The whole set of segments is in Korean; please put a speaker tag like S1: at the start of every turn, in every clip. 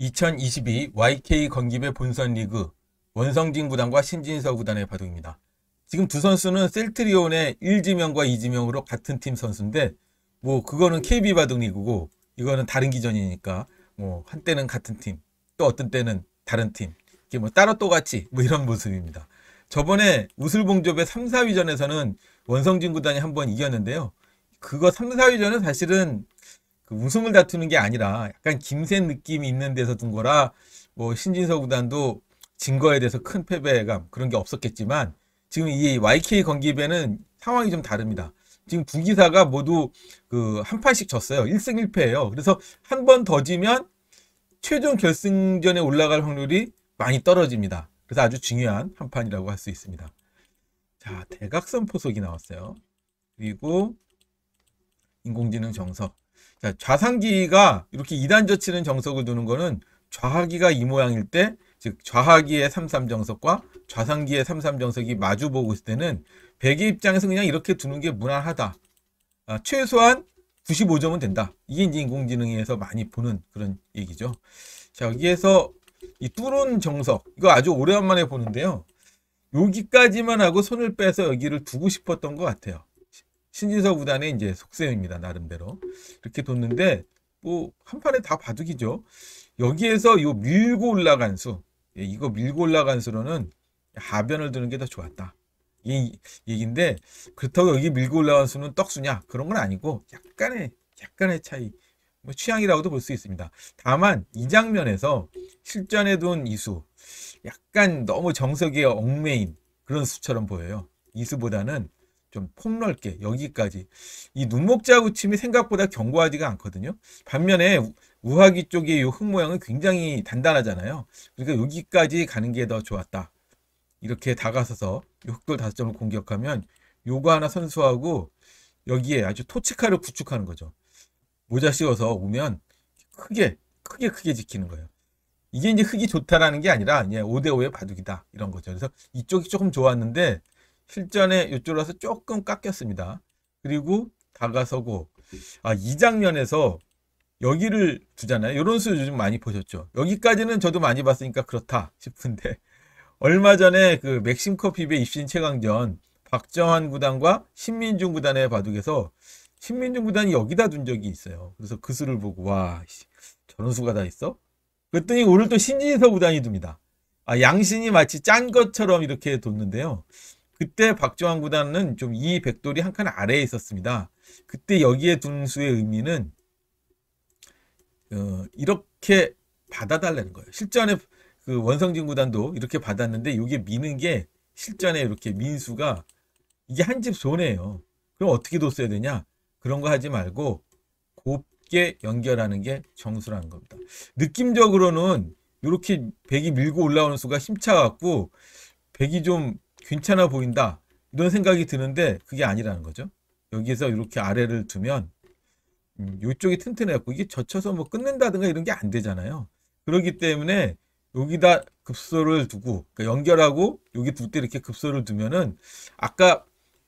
S1: 2022 YK 건기배 본선 리그 원성진 구단과 신진서 구단의 바둑입니다. 지금 두 선수는 셀트리온의 1지명과 2지명으로 같은 팀 선수인데 뭐 그거는 KB 바둑 리그고 이거는 다른 기전이니까 뭐 한때는 같은 팀 또 어떤 때는 다른 팀 이게 뭐 따로 또 같이 뭐 이런 모습입니다. 저번에 우슬봉조배 3, 4위전에서는 원성진 구단이 한 번 이겼는데요. 그거 3, 4위전은 사실은 그 웃음을 다투는 게 아니라 약간 김센 느낌이 있는 데서 둔 거라 뭐 신진서 구단도 진 거에 대해서 큰 패배감 그런 게 없었겠지만 지금 이 YK 건기배는 상황이 좀 다릅니다. 지금 두 기사가 모두 그 한 판씩 졌어요. 1승 1패예요. 그래서 한 번 더 지면 최종 결승전에 올라갈 확률이 많이 떨어집니다. 그래서 아주 중요한 한 판이라고 할 수 있습니다. 자, 대각선 포석이 나왔어요. 그리고 인공지능 정석. 좌상기가 이렇게 이단젖히는 정석을 두는 거는 좌하기가 이 모양일 때, 즉 좌하기의 삼삼정석과 좌상기의 삼삼정석이 마주보고 있을 때는 백의 입장에서 그냥 이렇게 두는 게 무난하다. 아, 최소한 95점은 된다. 이게 이제 인공지능에서 많이 보는 그런 얘기죠. 자, 여기에서 이 뚫은 정석, 이거 아주 오랜만에 보는데요. 여기까지만 하고 손을 빼서 여기를 두고 싶었던 것 같아요. 신진서 구단의 이제 속세입니다 나름대로. 이렇게 뒀는데 뭐 한 판에 다 바둑이죠. 여기에서 이 밀고 올라간 수 예, 이거 밀고 올라간 수로는 하변을 두는게 더 좋았다. 이 얘기인데 그렇다고 여기 밀고 올라간 수는 떡수냐 그런 건 아니고 약간의 약간의 차이 뭐 취향이라고도 볼 수 있습니다. 다만 이 장면에서 실전에 둔 이수 약간 너무 정석의 얽매인 그런 수처럼 보여요. 이수보다는 좀 폭넓게 여기까지 이 눈목자 우침이 생각보다 견고하지가 않거든요. 반면에 우하기 쪽의 이흙 모양은 굉장히 단단하잖아요. 그러니까 여기까지 가는 게 더 좋았다. 이렇게 다가서서 흑돌 다섯 점을 공격하면 요거 하나 선수하고 여기에 아주 토치카를 구축하는 거죠. 모자 씌워서 오면 크게 크게 크게 지키는 거예요. 이게 이제 흙이 좋다라는 게 아니라 이제 5대5의 바둑이다 이런 거죠. 그래서 이쪽이 조금 좋았는데 실전에 이쪽으로서 조금 깎였습니다. 그리고 다가서고 아, 이 장면에서 여기를 두잖아요. 이런 수 요즘 많이 보셨죠. 여기까지는 저도 많이 봤으니까 그렇다 싶은데 얼마 전에 그 맥심 커피배 입신 최강전 박정환 구단과 신민중 구단의 바둑에서 신민중 구단이 여기다 둔 적이 있어요. 그래서 그 수를 보고 와 저런 수가 다 있어? 그랬더니 오늘 또 신진서 구단이 둡니다. 아, 양신이 마치 짠 것처럼 이렇게 뒀는데요. 그때 박정환 구단은 좀 이 백돌이 한 칸 아래에 있었습니다. 그때 여기에 둔 수의 의미는 어, 이렇게 받아달라는 거예요. 실전에 그 원성진 구단도 이렇게 받았는데 이게 미는 게 실전에 이렇게 민수가 이게 한 집 손해예요. 그럼 어떻게 뒀어야 되냐? 그런 거 하지 말고 곱게 연결하는 게 정수라는 겁니다. 느낌적으로는 이렇게 백이 밀고 올라오는 수가 힘차갖고 백이 좀 괜찮아 보인다 이런 생각이 드는데 그게 아니라는 거죠. 여기에서 이렇게 아래를 두면 음, 이쪽이 튼튼해갖고 이게 젖혀서 뭐 끊는다든가 이런 게 안 되잖아요. 그렇기 때문에 여기다 급소를 두고 그러니까 연결하고 여기 둘 때 이렇게 급소를 두면은 아까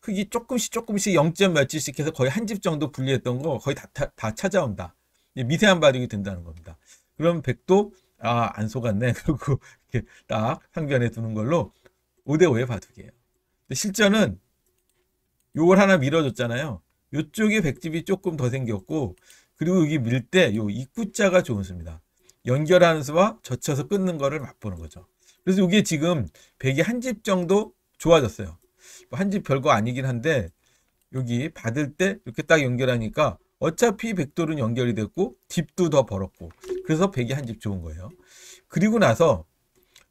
S1: 크기 조금씩 조금씩 0점 몇지씩 해서 거의 한 집 정도 분리했던 거 거의 다, 다, 다 찾아온다. 미세한 발육이 된다는 겁니다. 그럼 백도 아, 안 속았네. 그리고 이렇게 딱 상변에 두는 걸로 5대5의 바둑이에요. 실전은 요걸 하나 밀어줬잖아요. 요쪽에 백집이 조금 더 생겼고 그리고 여기 밀 때요 입구자가 좋은 수입니다. 연결하는 수와 젖혀서 끊는 거를 맛보는 거죠. 그래서 이게 지금 백이 한 집 정도 좋아졌어요. 뭐 한집 별거 아니긴 한데 여기 받을 때 이렇게 딱 연결하니까 어차피 백돌은 연결이 됐고 딥도 더 벌었고 그래서 백이 한 집 좋은 거예요. 그리고 나서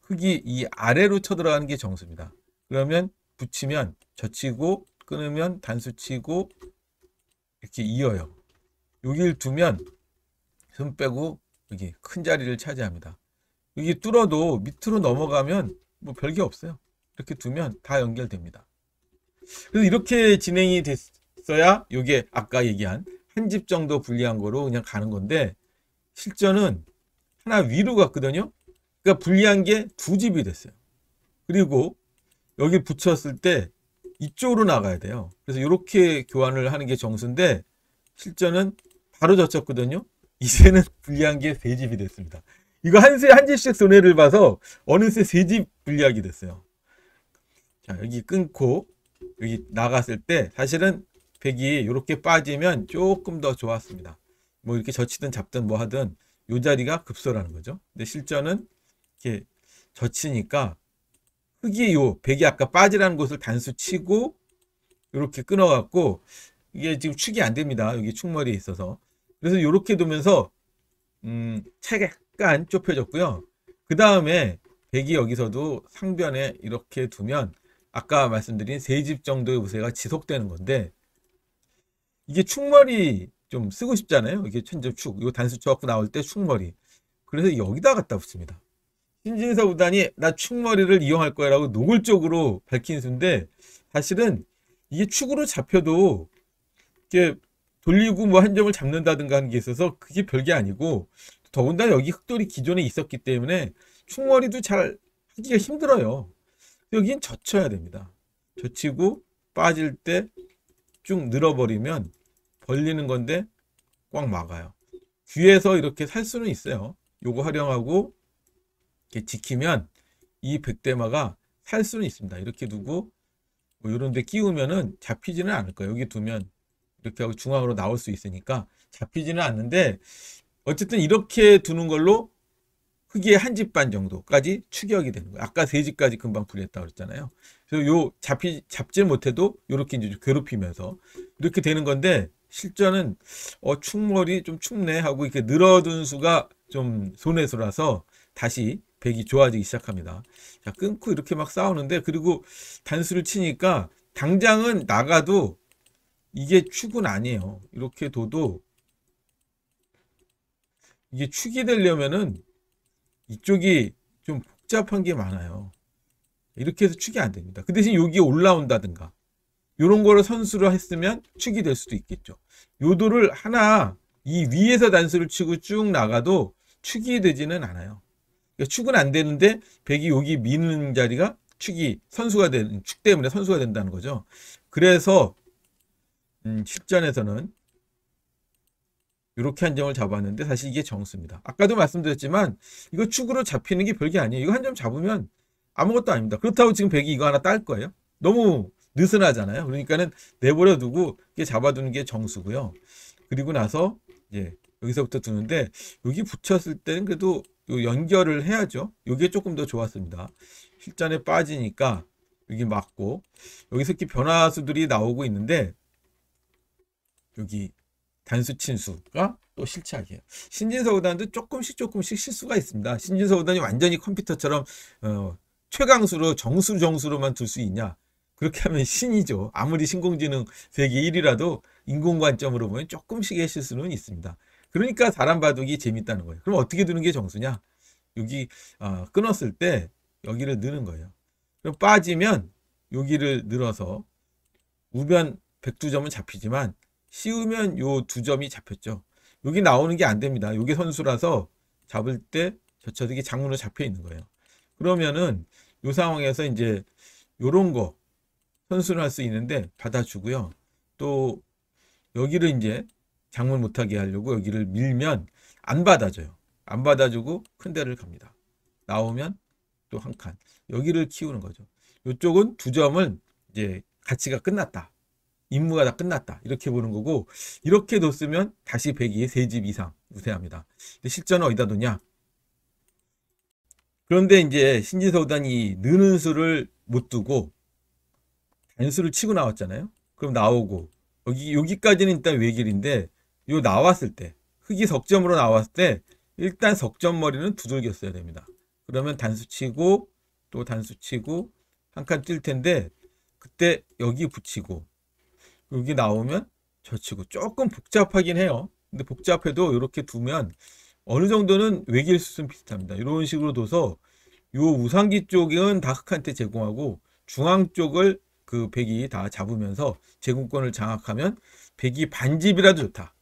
S1: 흙이 이 아래로 쳐들어가는 게 정수입니다. 그러면 붙이면 젖히고 끊으면 단수치고 이렇게 이어요. 여기를 두면 흠 빼고 여기 큰 자리를 차지합니다. 여기 뚫어도 밑으로 넘어가면 뭐 별 게 없어요. 이렇게 두면 다 연결됩니다. 그래서 이렇게 진행이 됐어야 이게 아까 얘기한 한 집 정도 분리한 거로 그냥 가는 건데 실전은 하나 위로 갔거든요. 그러니까 분리한 게 두 집이 됐어요. 그리고 여기 붙였을 때 이쪽으로 나가야 돼요. 그래서 이렇게 교환을 하는 게 정수인데 실전은 바로 젖혔거든요. 이세는불리한게 세 집이 됐습니다. 이거 한세 한 집씩 손해를 봐서 어느새 세 집불리하게 됐어요. 자 여기 끊고 여기 나갔을 때 사실은 백이 이렇게 빠지면 조금 더 좋았습니다. 뭐 이렇게 젖히든 잡든 뭐 하든 요 자리가 급소라는 거죠. 근데 실전은 이렇게 젖히니까 흙이 요 백이 아까 빠지라는 곳을 단수 치고 이렇게 끊어갖고 이게 지금 축이 안 됩니다. 여기 축머리에 있어서. 그래서 이렇게 두면서 음, 차가 약간 좁혀졌고요. 그 다음에 백이 여기서도 상변에 이렇게 두면 아까 말씀드린 세 집 정도의 우세가 지속되는 건데 이게 축머리 좀 쓰고 싶잖아요. 이게 천접축, 이 단수 쳐갖고 나올 때 축머리. 그래서 여기다 갖다 붙습니다. 신진사 구단이나 축머리를 이용할 거야 라고 노골적으로 밝힌 수인데 사실은 이게 축으로 잡혀도 이게 렇 돌리고 뭐 한 점을 잡는다든가 하는 게 있어서 그게 별게 아니고 더군다나 여기 흑돌이 기존에 있었기 때문에 축머리도 잘 하기가 힘들어요. 여긴 젖혀야 됩니다. 젖히고 빠질 때 쭉 늘어버리면 벌리는 건데 꽉 막아요. 귀에서 이렇게 살 수는 있어요. 요거 활용하고 이렇게 지키면 이 백대마가 살 수는 있습니다. 이렇게 두고 뭐 이런 데 끼우면은 잡히지는 않을 거예요. 여기 두면 이렇게 하고 중앙으로 나올 수 있으니까 잡히지는 않는데 어쨌든 이렇게 두는 걸로 흙의 한 집 반 정도까지 추격이 되는 거예요. 아까 세 집까지 금방 풀렸다 그랬잖아요. 그래서 요 잡히 잡지 못해도 이렇게 이제 괴롭히면서 이렇게 되는 건데 실전은 어충머이좀 춥네 하고 이렇게 늘어둔 수가 좀 손해수라서 다시 백이 좋아지기 시작합니다. 자, 끊고 이렇게 막 싸우는데 그리고 단수를 치니까 당장은 나가도 이게 축은 아니에요. 이렇게 둬도 이게 축이 되려면은 이쪽이 좀 복잡한 게 많아요. 이렇게 해서 축이 안 됩니다. 그 대신 여기에 올라온다든가 이런 거를 선수로 했으면 축이 될 수도 있겠죠. 요도를 하나 이 위에서 단수를 치고 쭉 나가도 축이 되지는 않아요. 그러니까 축은 안 되는데 백이 여기 미는 자리가 축이 선수가 된, 축 때문에 선수가 된다는 거죠. 그래서 음, 10전에서는 이렇게 한 점을 잡았는데 사실 이게 정수입니다. 아까도 말씀드렸지만 이거 축으로 잡히는 게 별게 아니에요. 이거 한 점 잡으면 아무것도 아닙니다. 그렇다고 지금 백이 이거 하나 딸 거예요. 너무 느슨하잖아요. 그러니까는 내버려 두고 이게 잡아두는 게 정수고요. 그리고 나서 이제 여기서부터 두는데 여기 붙였을 때는 그래도 요 연결을 해야죠. 이게 조금 더 좋았습니다. 실전에 빠지니까 여기 맞고 여기서 이렇게 변화수들이 나오고 있는데 여기 단수 친수가 또 실체하게 신진서 구단도 조금씩 조금씩 실수가 있습니다. 신진서 구단이 완전히 컴퓨터처럼 어, 최강수로 정수 정수로만 둘 수 있냐 그렇게 하면 신이죠. 아무리 신공지능 세계 1위라도 인공관점으로 보면 조금씩의 실수는 있습니다. 그러니까 사람 바둑이 재밌다는 거예요. 그럼 어떻게 두는 게 정수냐? 여기 어, 끊었을 때 여기를 느는 거예요. 그럼 빠지면 여기를 늘어서 우변 102점은 잡히지만 씌우면 요 두 점이 잡혔죠. 여기 나오는 게 안 됩니다. 여기 선수라서 잡을 때 저차득이 장문으로 잡혀 있는 거예요. 그러면은 요 상황에서 이제 요런 거 선수를 할 수 있는데 받아주고요. 또 여기를 이제 장문 못하게 하려고 여기를 밀면 안 받아줘요. 안 받아주고 큰 데를 갑니다. 나오면 또 한 칸. 여기를 키우는 거죠. 이쪽은 두 점은 이제 가치가 끝났다. 임무가 다 끝났다. 이렇게 보는 거고 이렇게 뒀으면 다시 102에 3집 이상 우세합니다. 근데 실전은 어디다 뒀냐 그런데 이제 신진서단이 느는 수를 못 두고 단수를 치고 나왔잖아요. 그럼 나오고 여기 여기까지는 일단 외길인데 요 나왔을 때 흙이 석점으로 나왔을 때 일단 석점머리는 두들겼어야 됩니다. 그러면 단수치고 또 단수치고 한 칸 뛸 텐데 그때 여기 붙이고 여기 나오면 저치고 조금 복잡하긴 해요. 근데 복잡해도 이렇게 두면 어느 정도는 외길 수순 비슷합니다. 이런 식으로 둬서 요 우상기 쪽은 다흑한테 제공하고 중앙 쪽을 그 백이 다 잡으면서 제공권을 장악하면 백이 반집이라도 좋다.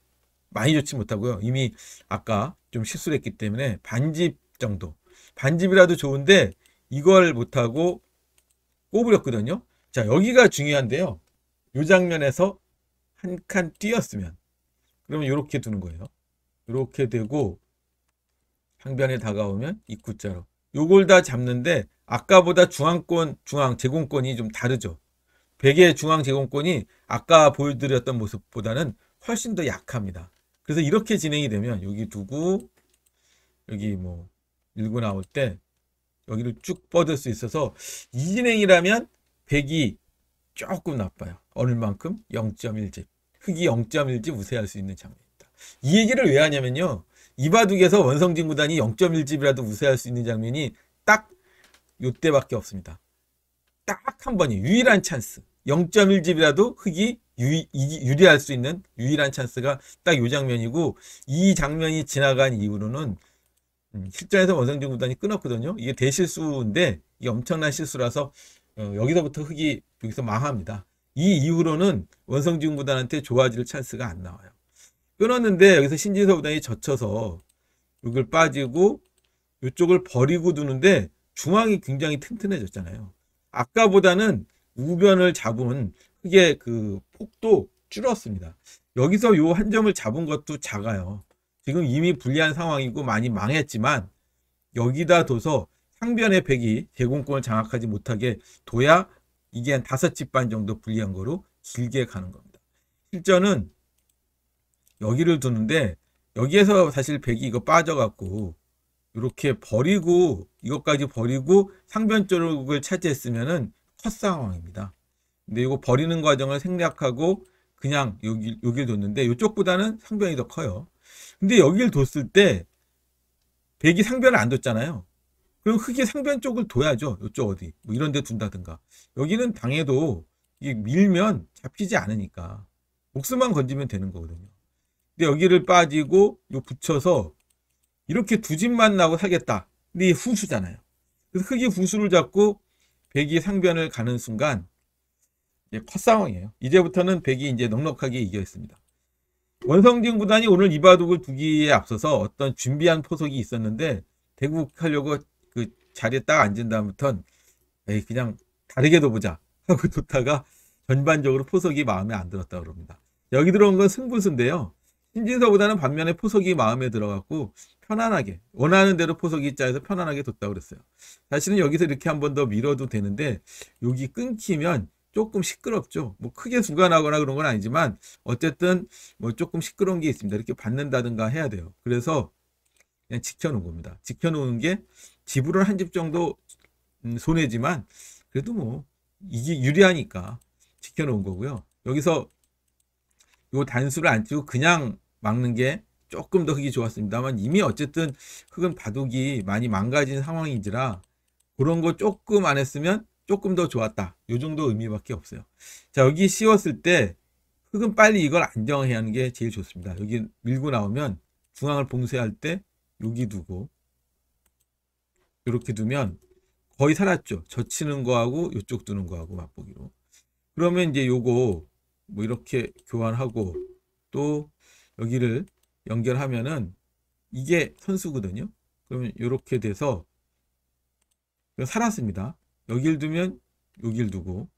S1: 많이 좋지 못하고요. 이미 아까 좀 실수를 했기 때문에 반집 정도. 반집이라도 좋은데 이걸 못하고 꼬부렸거든요. 자 여기가 중요한데요. 이 장면에서 한 칸 뛰었으면 그러면 이렇게 두는 거예요. 이렇게 되고 항변에 다가오면 입구자로 요걸 다 잡는데 아까보다 중앙권 중앙 제공권이 좀 다르죠. 베개 중앙 제공권이 아까 보여드렸던 모습보다는 훨씬 더 약합니다. 그래서 이렇게 진행이 되면 여기 두고 여기 뭐 일고 나올 때 여기를 쭉 뻗을 수 있어서 이 진행이라면 100이 조금 나빠요. 어느 만큼 0.1집. 흑이 0.1집 우세할 수 있는 장면입니다. 이 얘기를 왜 하냐면요. 이바둑에서 원성진 구단이 0.1집이라도 우세할 수 있는 장면이 딱 요때밖에 없습니다. 딱 한 번이 유일한 찬스. 0.1집이라도 흑이 유, 리할수 있는 유일한 찬스가 딱 이 장면이고 이 장면이 지나간 이후로는 음, 실전에서 원성진 구단이 끊었거든요. 이게 대실수인데 이게 엄청난 실수라서 어, 여기서부터 흑이 여기서 망합니다. 이 이후로는 원성진 구단한테 좋아질 찬스가 안 나와요. 끊었는데 여기서 신진서 구단이 젖혀서 이걸 빠지고 이쪽을 버리고 두는데 중앙이 굉장히 튼튼해졌잖아요. 아까보다는 우변을 잡은 크게 그 폭도 줄었습니다. 여기서 요 한 점을 잡은 것도 작아요. 지금 이미 불리한 상황이고 많이 망했지만 여기다 둬서 상변의 백이 제공권을 장악하지 못하게 둬야 이게 한 다섯 집 반 정도 불리한 거로 길게 가는 겁니다. 실전은 여기를 두는데 여기에서 사실 백이 이거 빠져갖고 이렇게 버리고 이것까지 버리고 상변 쪽을 차지했으면은 첫상황입니다 근데 이거 버리는 과정을 생략하고 그냥 여기, 여길 뒀는데 이쪽보다는 상변이 더 커요. 근데 여기를 뒀을 때 백이 상변을 안 뒀잖아요. 그럼 흙이 상변 쪽을 둬야죠. 이쪽 어디. 뭐 이런 데 둔다든가. 여기는 당해도 밀면 잡히지 않으니까. 목숨만 건지면 되는 거거든요. 근데 여기를 빠지고 요 붙여서 이렇게 두 집만 나고 살겠다. 근데 이게 후수잖아요. 그래서 흙이 후수를 잡고 백이 상변을 가는 순간 이제 컷상황이에요. 이제부터는 백이 이제 넉넉하게 이겨 있습니다. 원성진 구단이 오늘 이바둑을 두기에 앞서서 어떤 준비한 포석이 있었는데 대국하려고 그 자리에 딱 앉은 다음부턴 에 그냥 다르게 둬보자 하고 뒀다가 전반적으로 포석이 마음에 안 들었다 고 그럽니다. 여기 들어온 건 승부수인데요. 신진서보다는 반면에 포석이 마음에 들어갔고 편안하게 원하는 대로 포석이 자에서 편안하게 뒀다 그랬어요. 사실은 여기서 이렇게 한 번 더 밀어도 되는데 여기 끊기면 조금 시끄럽죠. 뭐 크게 수간하거나 그런 건 아니지만 어쨌든 뭐 조금 시끄러운 게 있습니다. 이렇게 받는다든가 해야 돼요. 그래서 그냥 지켜놓은 겁니다. 지켜놓은 게 집으로 한 집 정도 음, 손해지만 그래도 뭐 이게 유리하니까 지켜놓은 거고요. 여기서 요 단수를 안 치고 그냥 막는 게 조금 더 흙이 좋았습니다만 이미 어쨌든 흙은 바둑이 많이 망가진 상황이지라 그런 거 조금 안 했으면 조금 더 좋았다. 요 정도 의미밖에 없어요. 자 여기 씌웠을 때 흙은 빨리 이걸 안정해야 하는 게 제일 좋습니다. 여기 밀고 나오면 중앙을 봉쇄할 때 여기 두고 이렇게 두면 거의 살았죠. 젖히는 거하고 이쪽 두는 거하고 맛보기로. 그러면 이제 요거 뭐 이렇게 교환하고 또 여기를 연결하면은 이게 선수거든요. 그러면 이렇게 돼서 살았습니다. 여길 두면 여길 두고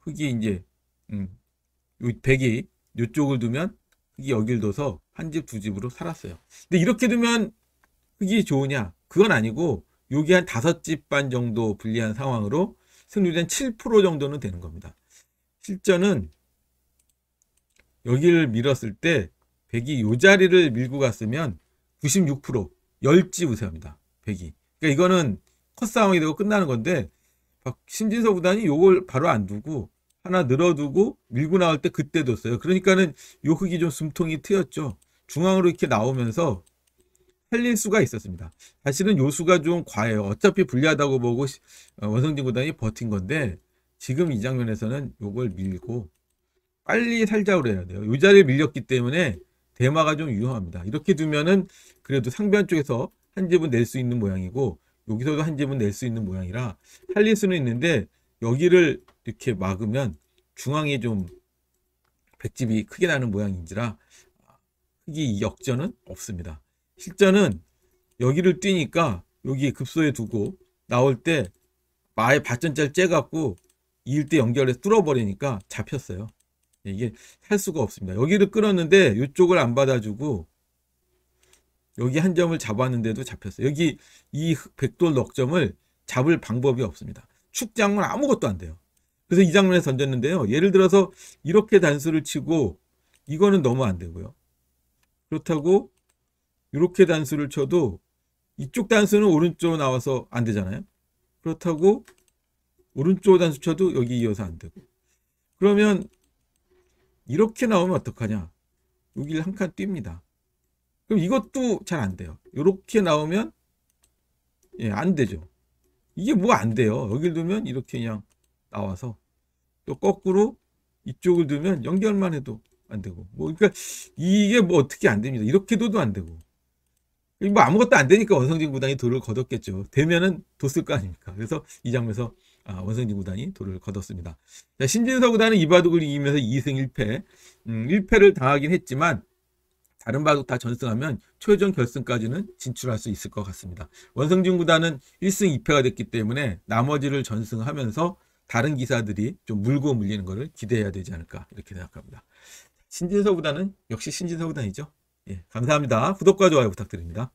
S1: 흙이 이제 음, 요 백이 요쪽을 두면 흙이 여길 둬서 한 집 두 집으로 살았어요. 근데 이렇게 두면 흙이 좋으냐? 그건 아니고 여기 한 다섯 집 반 정도 분리한 상황으로 승률은7% 정도는 되는 겁니다. 실전은 여기를 밀었을 때 백이 요 자리를 밀고 갔으면 96% 열지 우세합니다. 백이. 그러니까 이거는 컷싸움이 되고 끝나는 건데 신진서 구단이 요걸 바로 안 두고 하나 늘어두고 밀고 나올 때 그때 뒀어요. 그러니까는 요 흙이 좀 숨통이 트였죠. 중앙으로 이렇게 나오면서 살릴 수가 있었습니다. 사실은 요 수가 좀 과해요. 어차피 불리하다고 보고 어, 원성진 구단이 버틴 건데 지금 이 장면에서는 요걸 밀고 빨리 살자 그래야 돼요. 요 자리에 밀렸기 때문에 대마가 좀 위험합니다. 이렇게 두면은 그래도 상변 쪽에서 한 집은 낼 수 있는 모양이고 여기서도 한 집은 낼 수 있는 모양이라 살릴 수는 있는데 여기를 이렇게 막으면 중앙에 좀 백집이 크게 나는 모양인지라 흑이 역전은 없습니다. 실전은 여기를 뛰니까 여기 급소에 두고 나올 때 마의 발전자를 째갖고 이일 대 연결해서 뚫어버리니까 잡혔어요. 예, 이게 할 수가 없습니다. 여기를 끌었는데 이쪽을 안 받아주고 여기 한 점을 잡았는데도 잡혔어요. 여기 이 백돌 넉점을 잡을 방법이 없습니다. 축장은 아무것도 안 돼요. 그래서 이 장면에 던졌는데요. 예를 들어서 이렇게 단수를 치고 이거는 너무 안 되고요. 그렇다고 이렇게 단수를 쳐도 이쪽 단수는 오른쪽으로 나와서 안 되잖아요. 그렇다고 오른쪽 단수 쳐도 여기 이어서 안 되고 그러면 이렇게 나오면 어떡하냐. 여기를 한 칸 뜁니다. 그럼 이것도 잘 안 돼요. 이렇게 나오면 예, 안 되죠. 이게 뭐 안 돼요. 여기를 두면 이렇게 그냥 나와서 또 거꾸로 이쪽을 두면 연결만 해도 안 되고 뭐 그러니까 이게 뭐 어떻게 안 됩니다. 이렇게 둬도 안 되고 뭐 아무것도 안 되니까 원성진 구단이 돌을 걷었겠죠. 되면은 뒀을 거 아닙니까. 그래서 이 장면에서 아, 원성진 구단이 도를 거뒀습니다. 자, 신진서 구단은 이 바둑을 이기면서 2승 1패, 음, 1패를 당하긴 했지만 다른 바둑 다 전승하면 최종 결승까지는 진출할 수 있을 것 같습니다. 원성진 구단은 1승 2패가 됐기 때문에 나머지를 전승하면서 다른 기사들이 좀 물고 물리는 것을 기대해야 되지 않을까 이렇게 생각합니다. 신진서 구단은 역시 신진서 구단이죠. 예, 감사합니다. 구독과 좋아요 부탁드립니다.